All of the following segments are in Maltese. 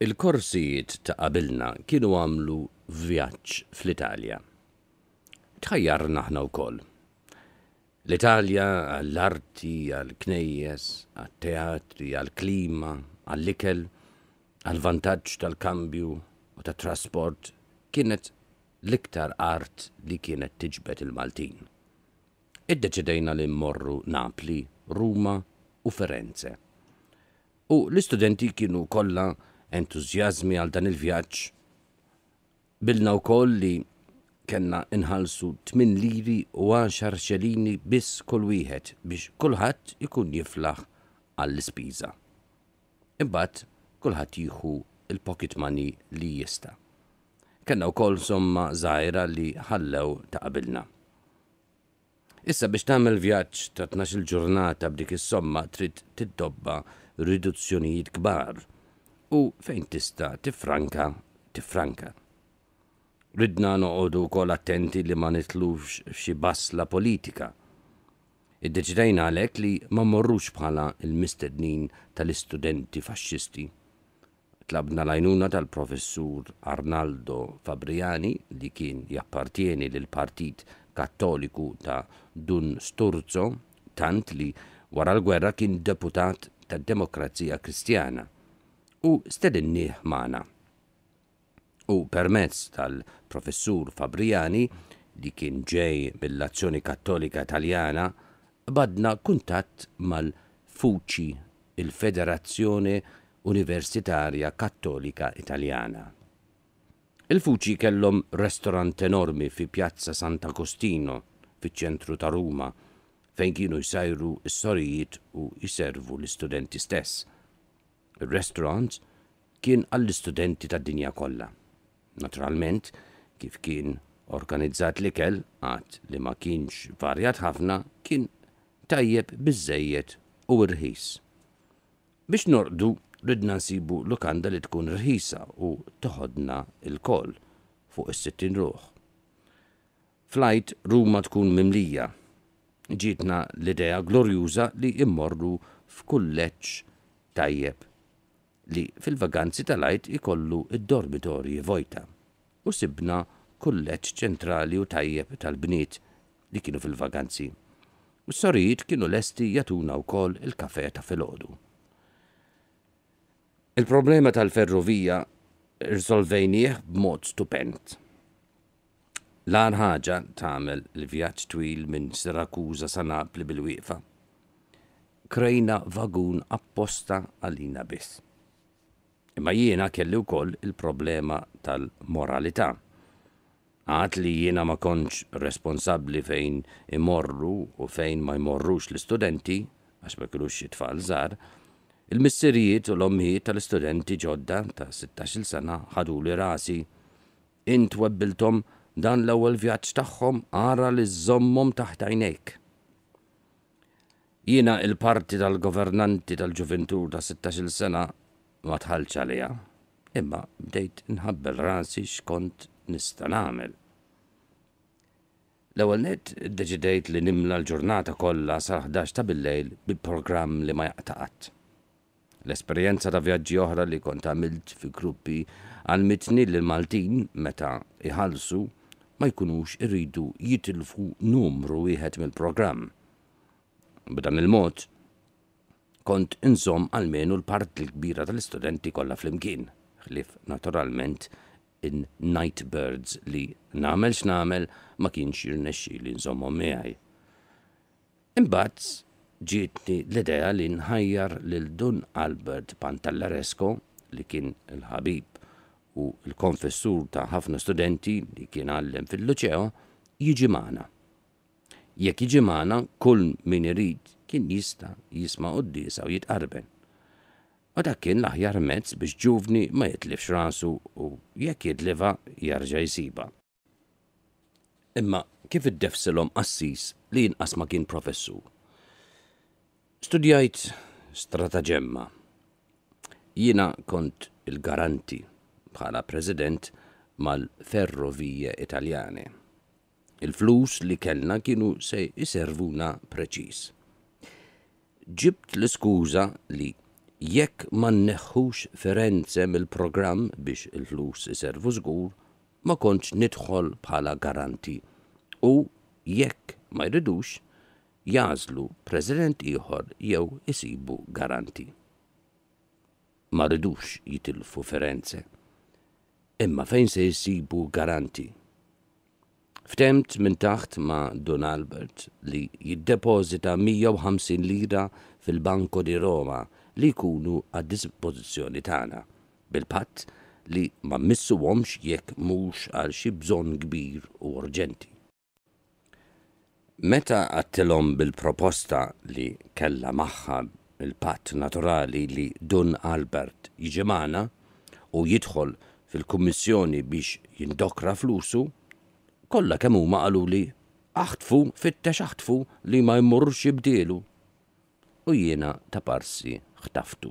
Il-korsijiet ta' qabilna kienu għamlu vjaġġ fl-Italja. Tħajjar naħna wkoll. L-Italja għall-arti, għall-knejjes, għall-teatri, għall-klima, għall-ikel, għall-vantaġġ tal-kambju u tat-trasport kienet l-iktar art li kienet tiġbet il-Maltin. Iddeċidejna li mmorru Napli, Ruma u Firenze. U l-istudenti kienu kollha entuzjazmi għal dan il-vjaġġ. Bilna wkoll li kellna inħalsu 8 liri u 10 xelini biss kull wieħed biex kulħadd ikun jiflaħ għall-ispiża. Imbagħad kulħadd jieħu il-pocket money li jista. Kenna u somma zaħira li ħallew ta' qabilna. Issa biex tagħmel vjaġġ ta' 12 ġurnata b'dik is-somma trid tiddobba riduzzjonijiet kbar u fejn tista tifranka, tifranka. Ridna noqodu kol attenti li ma nitlux xi basla politika. Id-deċidajna għalek li ma morrux bħala il-mistednin tal-istudenti fasċisti. Tlabna lajnuna tal-professur Arnaldo Fabriani li kien jappartieni lil partit kattoliku ta' Dun Sturzo, tant li wara l-gwerra kien deputat tad-Demokrazija Kristjana – u stedinni maħna. U permezz tal-professur Fabriani, li kien ġej mill-azzjoni kattolika Italjana, badna kuntatt mal-Fuċi, il-Federazzjoni Universitarja Kattolika Italjana. Il-Fuċi kellhom restorant enormi fi Piazza Sant'Agostino, fiċ-ċentru ta' Ruma, fejn kienu jsajru s-sorijiet u jiservu l-istudenti stess restaurants restaurant kien għall-istudenti tad dinja kollha. Naturalment, kif kien organizzat l-ikel għat li ma kienx varjat ħafna kien tajjeb bizzejiet u rħis. Biex norqdu ridna nsibu lokanda li tkun rħisa u toħodna il-koll fuq is-sittin ruħ. Flight Ruma tkun mimlija. Ġitna l-idea glorjuża li immorru f'kulleċ tajjeb li fil-vaganzi tal ajt ikollu id-dormitorji vojta. U sibna kulleċ ċentrali u tajjeb tal-bniet li kienu fil-vaganzi. U s-sorijiet kienu lesti jatuna u kol il-kafe ta' filodu. Il-problema tal-ferrovija rżolvejnieh b'mod stupent. Lan ħaġa tagħmel il-vjaġġ twil minn Sirakuza sa Napli bil-wieqfa. Krejna vagun apposta għalina biss Imma jiena kelli wkoll il-problema tal-moralità. Għat li jiena ma konċ responsabli fejn imorru u fejn ma jmorrux l-studenti, għax ma kellux it-tfal żar, il-missirijiet u l omħiet tal-studenti ġodda ta' 16 sena ħadu li rasi. Int webbiltom dan l-ewwel vjaġġ tagħhom ara li żommhom taħt għajnejk. Jiena il-parti tal-governanti tal-ġuventur ta' 16 sena ma tħallx għalija, imma bdejt nħabbel rasi xkont nista namel. L-ewwel net deġidejt li nimla l-ġurnata kollha sa 11 ta' bil-lejl bil-programm li ma jaqtaqat. L-esperjenza ta' vjaġġi oħra li kont għamilt fi gruppi għal mitni l maltin meta iħalsu, ma jkunux irridu jitilfu numru wieħed mill-programm. B'dan il-mod, kont inżom għalmenu l-part l-kbira tal-istudenti kollha flimkien. Ħlif naturalment in night birds li namel x'namel ma kienx jirnexxi li nżommhom miegħi. Imbagħad ġietni l-idea li nħajjar lil Dun Albert Pantallaresco li kien il-ħabib u l-konfessur ta' ħafna studenti li kien għallem fil-luċeo jiġi maħna. Jekk jiġi maħna, kull min irid kien jista jisma' d-disa u jitqarben. U dak kien laħjar aħjar mezz biex ġuvni ma jitlifx rasu u jekk jidliva jarġa' jsiba. Imma kif id-defselom assis li jinqas ma kien professur. Studjajt strataġemma. Jiena kont il-garanti bħala president mal-ferrovije italjane. Il-flus li kellna kienu se jiservuna preċis ġibt l-iskuża li jekk ma nneħħux Firenze mill-programm biex il-flus iservu żgur, ma kontx nidħol bħala garanti. U jekk ma jridux, jażlu president ieħor jew isibu garanti. Ma ridux jitilfu Firenze. Imma fejn se jisibu garanti? Ftemt minn taħt ma' Don Albert li jiddepożita 150 lira fil-Banko di Roma li jkunu għad dispożizzjoni tagħna bil-patt li ma missuhomx jekk mhux għal xi bżonn kbir u urġenti. Meta għattilhom bil-proposta li kella magħha il-patt naturali li Dun Albert jiġi u jidħol fil-kummissjoni biex jindokra flusu, Kolla kemm huma qalu li aħtfu fittex aħtfu li ma jmurx jibdilu. U jiena ta' parsi ħtaftu.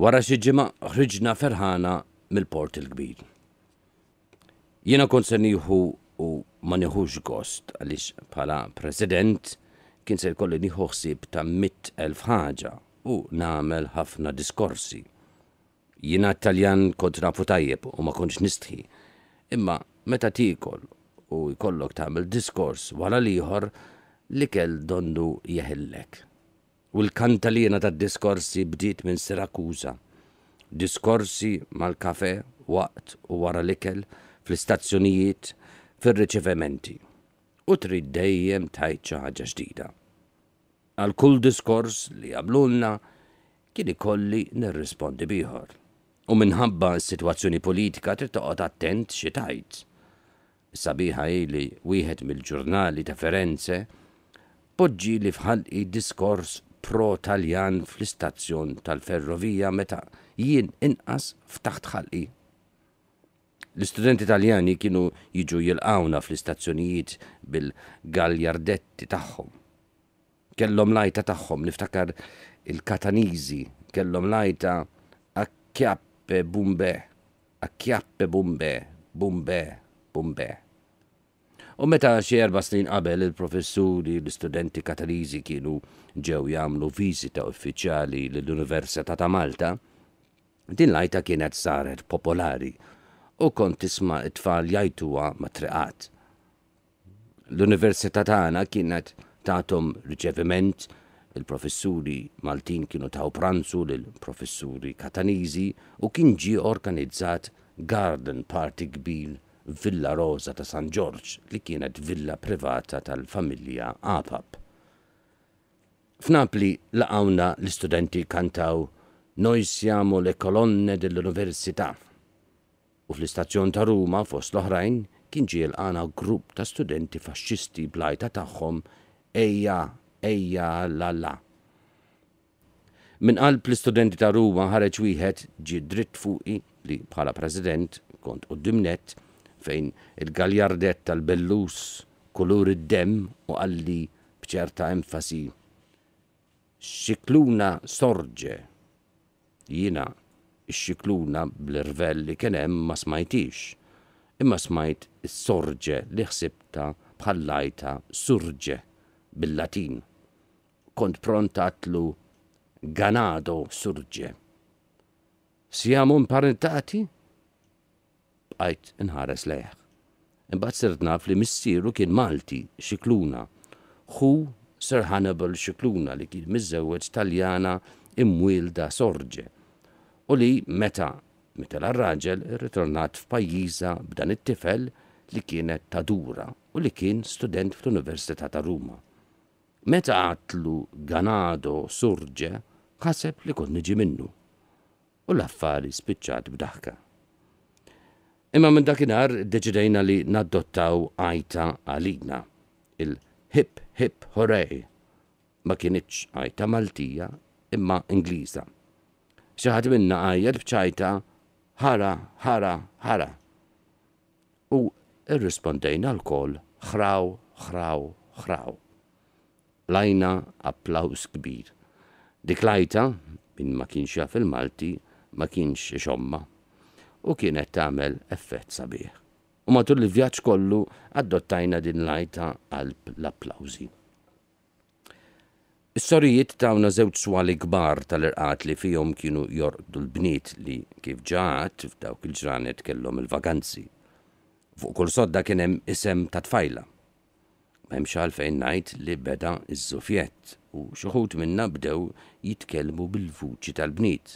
Wara xi ġimgħa ħriġna ferħana mill-port il-kbir. Jiena kont se u ma nieħux gost għaliex bħala president kien se jkolli nieħu ħsieb ta' mit elf ħaġa u nagħmel ħafna diskorsi. Jiena Taljan kont nafu tajjeb u ma kontx nistħi, imma meta tikol u jkollok tagħmel diskors wara liħor li kell dondu jeħillek. U l-kantalina tad diskorsi bdiet minn Sirakusa. Diskorsi mal-kafe waqt u wara l-ikel fl-istazzjonijiet fir-riċevimenti. U trid dejjem tajt xi ħaġa ġdida. Għal kull diskors li jablunna kien ikolli nirrispondi bieħor. U minħabba s-sitwazzjoni politika trid toqgħod attent xi tajt sabiħa li wieħed mill-ġurnali ta' Ferenze poġġi li fħalqi diskors pro-Taljan fl-istazzjon tal-ferrovija meta jien inqas ftaħt ħalqi. L-istudenti Taljani kienu jiġu jilqawna fl-istazzjonijiet bil-galjardetti tagħhom. Kellhom lajta tagħhom niftakar il-Kataniżi, kellhom lajta akkjappe bumbe, akkjappe bumbe, bumbe, bumbe. U meta xie erba' snin qabel il-professuri l-istudenti katalizi kienu ġew jagħmlu viżita uffiċjali lill-Università ta' Malta, din lajta kienet saret popolari u kont tisma' it-tfal jajtuwa matriqat. L-Università tagħna kienet tagħtom riċeviment il-professuri Maltin kienu ta' pranzu lill-professuri Katanizi u kien ġie organizzat garden party kbil. Villa Rosa ta' San George li kienet villa privata tal-familja Apap. F'Napli laqawna l-istudenti kantaw Noi siamo le kolonne dell'università. U fl-istazzjon ta' Ruma fost l-oħrajn kien ġiel għana grupp ta' studenti faxxisti blajta tagħhom ejja, ejja, la la. Min qalb l-istudenti ta' Ruma ħareġ wieħed ġi dritt fuqi li bħala president kont u dimnet fejn il-galjardet tal-bellus kulur id-dem u għalli bċerta enfasi. Xikluna sorġe. Jina, xikluna bl-irvel li kienem ma smajtix, imma smajt sorġe li xsibta bħallajta surġe bil-latin. Kont prontatlu ganado surġe. Sijamu imparentati? bqajt inħares leħ. Imbagħad sirt naf li missieru kien Malti xikluna. Hu Sir Hannibal xikluna li kien miżewweġ Taljana imwielda Sorġe. U li meta meta l-raġel ritornat f'pajjiża b'dan it-tifel li kienet tadura u li kien student fl-Università ta' Ruma. Meta għatlu Ganado Surġe, ħaseb li kon niġi minnu. U l-affari spiċċat b'daħka. Imma minn dakinhar deċidejna li naddottaw għajta għalina. Il-hip hip horej ma kienieċ għajta Maltija imma Ingliża. Xaħat minna għajjel bċajta ħara ħara ħara. U irrispondejna l-kol ħraw ħraw ħraw. Lajna applaus kbir. Dik lajta, minn ma kienx jaf il-Malti, ma kienx xomma u kienet tagħmel effett sabiħ. U matul il-vjaġġ kollu adottajna din lajta għal l-applawżi. Is-sorijiet tawna żewġ swali kbar tal-irqat li fihom kienu jorqdu l-bniet li kif ġaħat f'dawk il-ġranet kellhom il-vaganzi. Fuq kull sodda kien hemm isem ta' tfajla. M'hemmx għalfejn ngħid li beda iż-żufjett u xi minna bdew jitkellmu bil-vuċi tal-bniet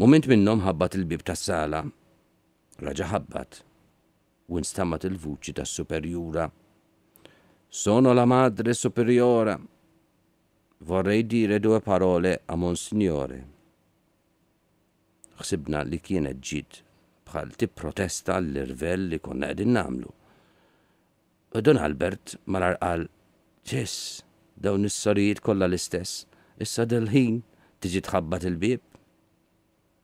Moment minnom ħabbat il-bib tas-sala, raġa ħabbat, u instammat il-vuċi tas-superjura. Sono la madre superiora. Vorrei dire due parole a monsignore. Xsibna li kienet ġit bħal protesta l-irvel li konna qegħdin namlu. U Don Albert marar għal ċess, dawn is-sorijiet kollha l-istess, issa del-ħin tiġi tħabbat il-bib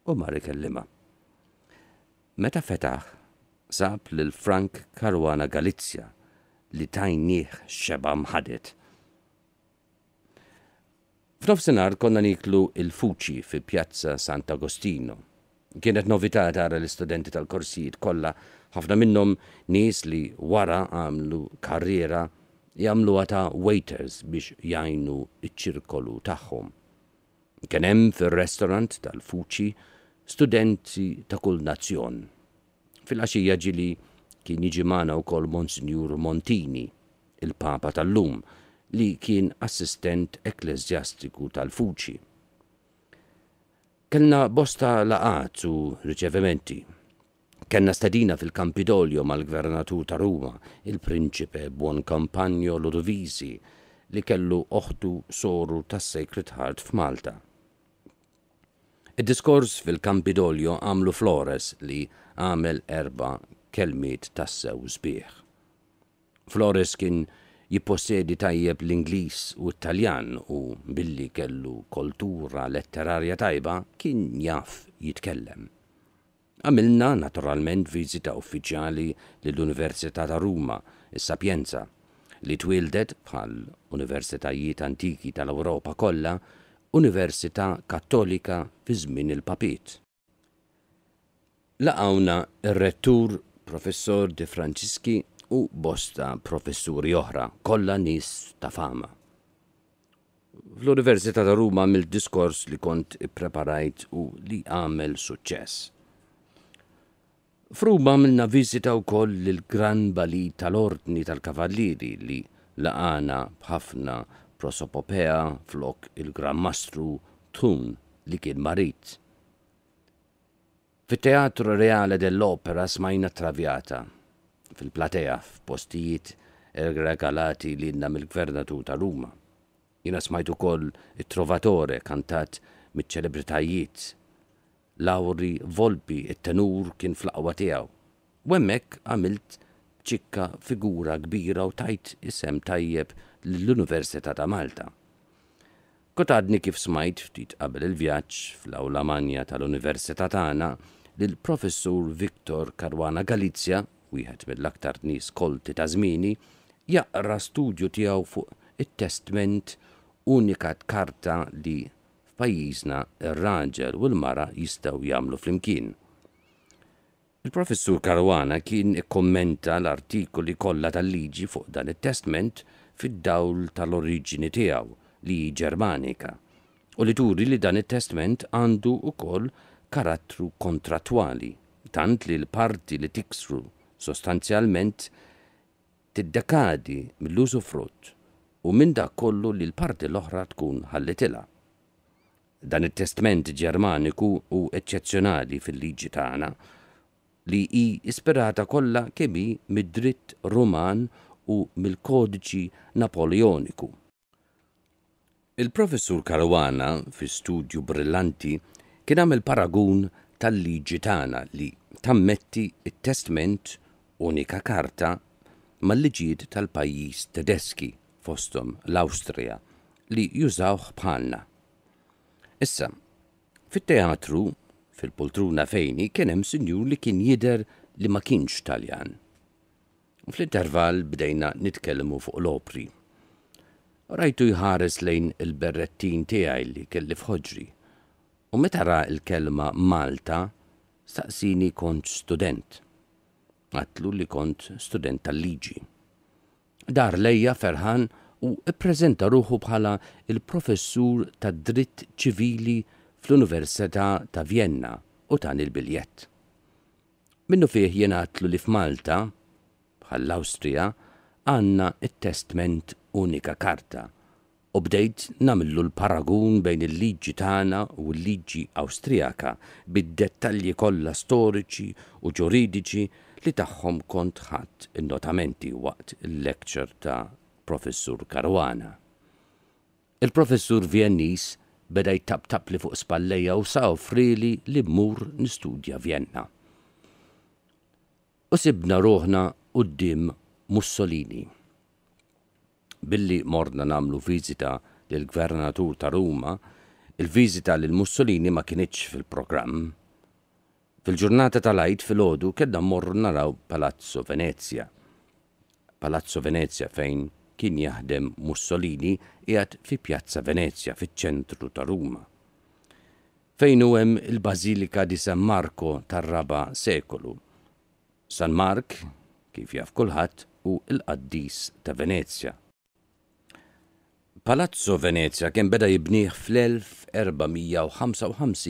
u mar ikellima. Meta fetaħ, sab lil Frank Karwana Galizja li tajnieħ xeba mħadet. F'nofsinhar konna niklu il-fuċi fi Piazza Sant'Agostino. Kienet novità tara l-istudenti tal-korsijiet kollha ħafna minnhom nies li wara għamlu karriera jagħmlu ta' waiters biex jajnu iċ-ċirkolu tagħhom. Kien hemm fir-restorant tal-fuċi studenti ta' kull nazzjon. Fil-għaxija ġili kien jiġi u wkoll Monsignor Montini, il-Papa tal-lum, li kien assistent ekklesjastiku tal-Fuċi. Kellna bosta laqat u riċevimenti. Kenna stadina fil-Kampidolio mal-Gvernatur ta' Ruma, il-Prinċipe Campagno Lodovisi, li kellu oħtu soru tas-Sacred Heart f'Malta. Id-diskors fil-Kampidolio għamlu Flores li għamel erba kelmiet u sbieħ. Flores kien jippossedi tajjeb l-Inglis u l-Taljan u billi kellu koltura letterarja tajba kien jaf jitkellem. Għamilna naturalment viżita uffiċjali l-Università ta' Ruma, il sapjenza li twildet bħal universitajiet antiki tal-Ewropa kollha Università Kattolika fi żmien il-Papit. Laqawna ir-rettur professor De Franciski u bosta professuri oħra, kollha nies ta' fama. Fl-Università ta' Ruma mill-diskors li kont ippreparajt u li għamel suċċess. Fruba minna vizita wkoll il gran bali tal-ordni tal kavalliri li laqana bħafna prosopopea flok il-grammastru Tun li kien marit. Fit-teatru reale dell'opera smajna travjata, fil-platea f'postijiet regalati li inna mill-gvernatur ta' Ruma. Jina smajtu kol it-trovatore kantat mit-ċelebritajiet. Lauri Volpi it-tenur kien fl-aqwa tiegħu. Wemmek għamilt ċikka figura kbira u tajt isem tajjeb l-Università ta' Malta. Kotadni kif smajt ftit qabel il-vjaġġ fl awlamanja tal-Università tagħna lill professur Viktor Karwana Galizja, wieħed mill-aktar nies kolti ta' żmini, jaqra studju tiegħu fuq it-testment unika karta li f'pajjiżna ir-raġel u l-mara jistgħu jagħmlu flimkien. Il-professur Karwana kien ikkommenta l-artikoli kollha tal-liġi fuq dan it-testment fid-dawl tal-oriġini tiegħu li Ġermanika u li turi li dan it-testment għandu ukoll karattru kontratwali, tant li l-parti li tiksru sostanzjalment tiddekadi mill-użu frott u minn dak kollu li l-parti l-oħra tkun ħallitila. Dan it-testment ġermaniku u eccezzjonali fil-liġi tagħna li hi ispirata kollha kemi mid-dritt Ruman u mill-kodiċi Napoleoniku. Il-professur Caruana, fi studju brillanti, kien għamil paragun tal-liġi tagħna li tammetti it-testment unika karta mal-liġijiet tal-pajjiż tedeski fostom l austria li jużawh bħalna. Issa, fit-teatru, fil-poltruna fejni, kienem hemm sinjur li kien jider li ma kienx Taljan. Fl-intervall bdejna nitkellmu fuq l-opri. Rajtu jħares lejn il-berrettin tiegħi li kelli fħoġri. U meta ra il-kelma Malta, staqsini kont student. Għatlu li kont student tal-liġi. Dar lejja ferħan u ippreżenta ruħu bħala il-professur ta' dritt ċivili fl-Università ta' Vienna u tan il-biljett. Minnu fih jenatlu li f'Malta, għall-Awstrija għanna il testment unika karta u bdejt namillu l-paragun bejn il-liġi tagħna u l-liġi Awstrijaka bid-dettalji kollha storiċi u ġuridiċi li tagħhom kont ħadd in-notamenti waqt il-lecture ta' Professur Karwana. Il-Professur Viennis beda tab li fuq spallejja u sa' frili li mmur nistudja Vienna. U sibna ruħna uddim Mussolini. Billi morna namlu viżita lil gvernatur ta' Ruma, il-viżita lil Mussolini ma kienitx fil-programm. Fil-ġurnata tal-għajt fil-ħodu kedda morru naraw Palazzo Venezia. Palazzo Venezia fejn kien jaħdem Mussolini qiegħed fi Pjazza Venezia fiċ-ċentru ta' Ruma. Fejn hemm il-Bażilika di San Marco tar-raba sekolu. San Mark kif jaf kulħadd u l-qaddis ta' Venezja. Palazzo Venezia kien beda jibniħ fl-1455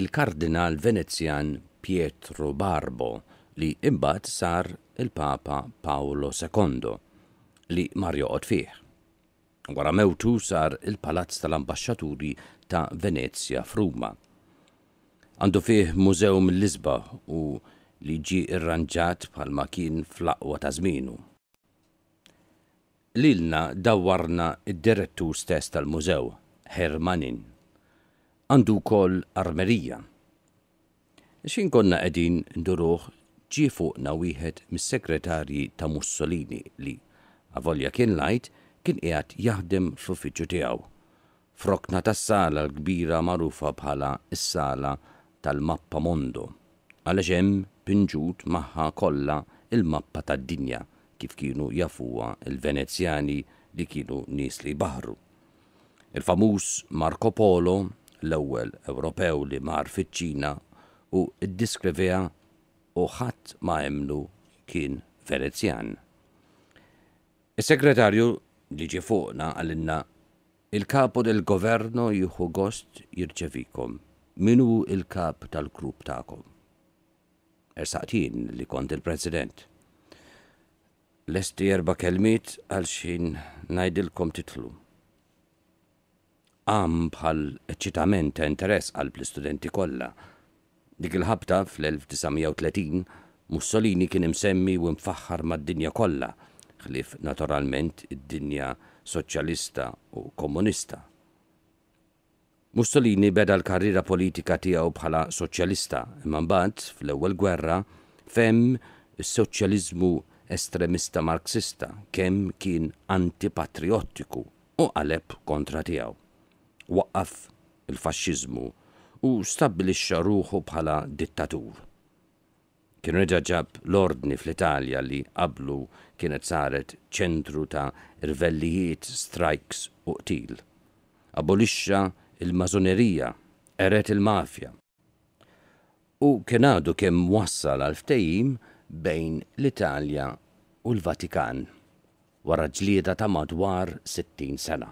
il-kardinal venezjan Pietro Barbo li imbagħad sar il-Papa Paolo II li mar joqgħod fih. Wara mewtu sar il-Palazz tal-Ambasċaturi ta' Venezia f'Ruma. Għandu fih mużew mill-Lisba u li ġi irranġat bħalma kien fl-aqwa ta' żmienu. Lilna dawwarna id-direttur stess tal-mużew, Hermanin. Għandu kol armerija. Xin konna edin nduruħ ġi fuqna wieħed mis-segretarji ta' Mussolini li, avolja kien lajt, kien qiegħed jaħdem fl-uffiċċju tiegħu. Frokna tas-sala l-kbira magħrufa bħala s-sala tal-Mappa Mondo. għal hemm pinġut maħħa kollha il-mappa tad-dinja kif kienu jafuwa il-Venezjani li kienu nies li baħru. Il-famuż Marco Polo, l-ewwel Ewropew li mar fiċ-Ċina u ddiskrivija u ħadd ma emlu kien Venezjan. Is-segretarju li ġi fuqna għalinna il-kapo del governo jieħu gost jirċevikom. Minu il-kap tal-grupp ta'kom? ersaqtin li kont il-President. Lesti erba kelmiet għal xin najdilkom titlu. Għam bħal eċitament ta' interess għal pl studenti kollha. Dik il-ħabta fl-1930 Mussolini kien imsemmi u mfaħħar mad-dinja kollha, xlif naturalment id-dinja soċjalista u komunista. Mussolini beda l-karriera politika tiegħu bħala soċjalista, imma mbagħad fl-ewwel gwerra fem is-soċjaliżmu estremista marxista kemm kien antipatriottiku u qaleb kontra tiegħu. Waqqaf il-faxxiżmu u stabbilixxa ruħu bħala dittatur. Kien reġa' ġab l-ordni fl-Italja li qablu kienet saret ċentru ta' irvellijiet, strikes u qtil. Abolixxa il-mażonerija, eret il-mafja. U kien għadu kemm wassal għal ftehim bejn l-Italja u l-Vatikan wara ġlieda ta' madwar 60 sena.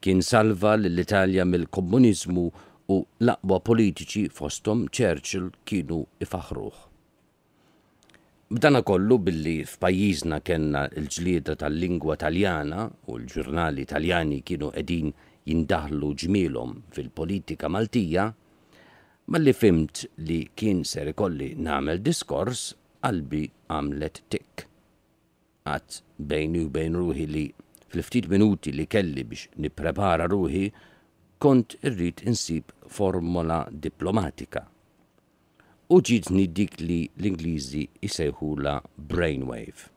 Kien salva l-Italja mill-komuniżmu u l-aqwa politiċi fostom Churchill kienu ifaħruħ. B'dana kollu billi f'pajjiżna kenna l-ġlieda tal-lingwa taljana u l-ġurnali taljani kienu edin jindaħlu ġmilom fil-politika Maltija, ma li fimt li kien ser ikolli nagħmel diskors qalbi għamlet tik. Għat bejni u bejn ruħi li fil-ftit minuti li kelli biex nipprepara ruħi kont irrit insib formola diplomatika. U ġidni dik li l-Ingliżi la brainwave.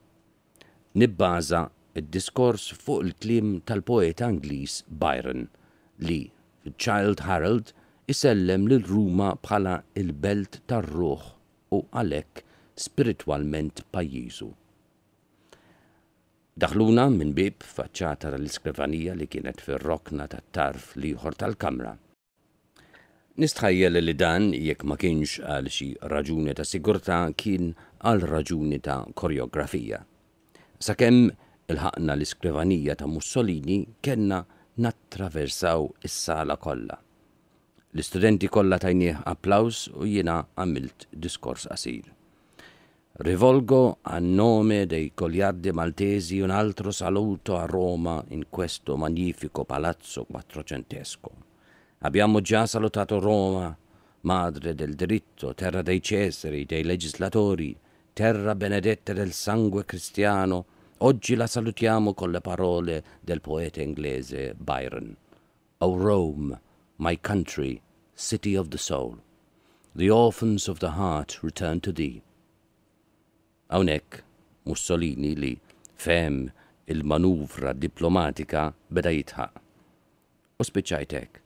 Nibbaza il diskors fuq il-klim tal-poeta Angliż Byron li Child Harold isellem lil Ruma bħala il-belt tar-ruħ u għalek spiritwalment pajjiżu. Daħluna minn bib faċċata l-iskrivanija li kienet fir-rokna tat-tarf l-ħor tal-kamra. Nistħajjel li dan jekk ma kienx għal xi raġuni ta' sigurtà kien għal raġuni ta' koreografija. Sakemm il-ħakna l-iskrivanija ta' Mussolini kellna nattraversaw is-sala kollha. L-istudenti kollha tajnieh applaus u jiena għamilt diskors qasir. Rivolgo a nome dei Goliardi Maltesi un altro saluto a Roma in questo magnifico palazzo quattrocentesco. Abbiamo già salutato Roma, madre del diritto, terra dei Cesari, dei legislatori, terra benedetta del sangue cristiano, Oggi la salutiamo con le parole del poeta inglese Byron. O Rome, my country, city of the soul, the orphans of the heart return to thee. Hawnhekk Mussolini li fem il-manuvra diplomatika beda jitħaq. U spiċajtek.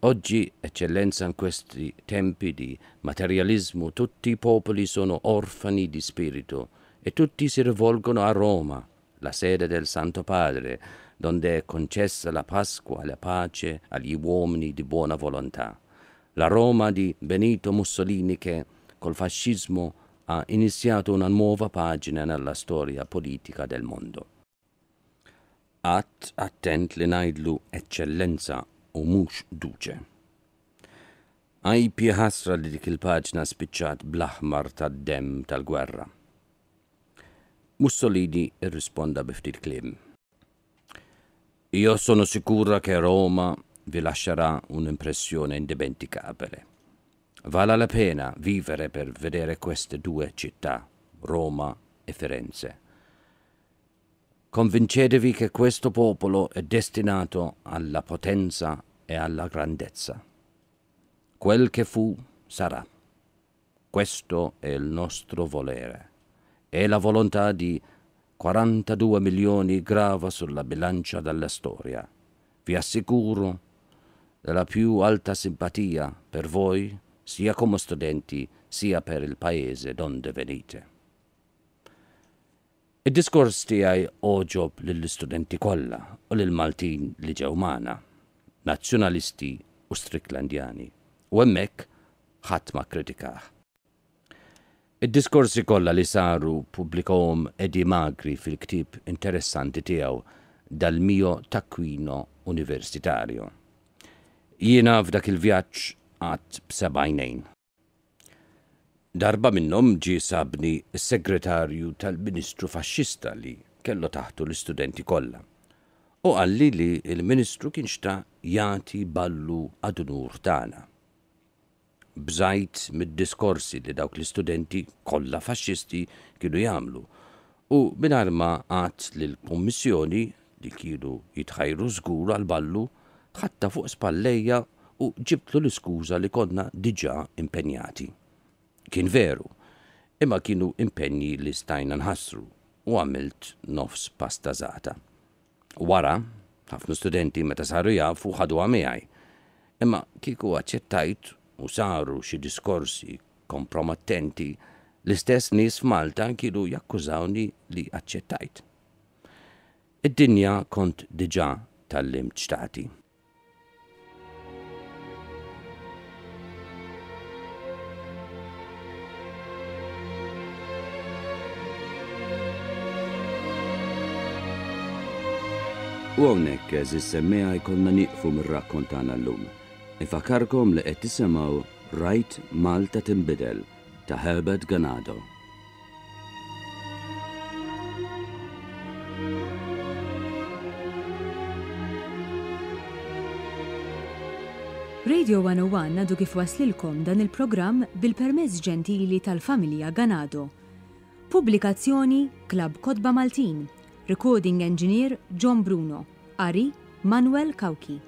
Oggi, eccellenza in questi tempi di materialismo, tutti i popoli sono orfani di spirito e tutti si rivolgono a Roma, la sede del Santo Padre, donde è concessa la Pasqua e la pace agli uomini di buona volontà. La Roma di Benito Mussolini che col fascismo ha iniziato una nuova pagina nella storia politica del mondo. At attent lenaidlu eccellenza omush duce. Ai piahasra di dik pagina spicciat spiċċat bl dem tal guerra. Mussolini risponde a ftit klim. Io sono sicura che Roma vi lascerà un'impressione indimenticabile. Vale la pena vivere per vedere queste due città, Roma e Firenze. Convincetevi che questo popolo è destinato alla potenza e alla grandezza. Quel che fu sarà. Questo è il nostro volere e la volontà di 42 milioni grava sulla bilancia della storia. Vi assicuro della più alta simpatia per voi, sia come studenti, sia per il paese donde venite. I discorsi tiegħi oġob lill studenti kollha u lill-Maltin legge umana, nazionalisti o striclandiani, o u hemmhekk ħadd ma kritikah. Id-diskorsi kollha li saru publikom Edi Magri fil-ktib interessanti tiegħu dal-mio takwino universitario. Jiena f'dak il-vjaġġ għat b'sebajnejn. Darba minnhom ġi sabni s-segretarju tal-Ministru Faxxista li kellu taħtu l-istudenti kollha. U għalli li il-Ministru kien xta jagħti ballu għad-unur tagħna bżajt mid-diskorsi li dawk l-istudenti kollha faxxisti kienu jagħmlu. U mingħajr għat li l-Kummissjoni li kienu jitħajru żgur għal ballu ħatta fuq spallejja u ġibtlu l-iskuża li konna diġà impenjati. Kien veru, imma kienu impenji li stajna nħassru u għamilt nofs pastazata. Wara, ħafna studenti meta saru jafu ħadu għamijaj, imma kiku għacċettajt u saru xi diskorsi kompromattenti l-istess nies Malta kienu jakkużawni li aċċettajt. Id-dinja kont diġà tal-lim ċtati. U għonek eżis semmeja jkollna niqfu mir rakkontana l-lum Ifakarkom li qed tisimgħu Right Malta Timbidel ta' Herbert Ganado. Radio 101 nadu kif waslilkom dan il-programm bil-permezz ġentili tal-familja Ganado. Publikazzjoni Klab Kotba Maltin, Recording Engineer John Bruno, Ari Manuel Kauki.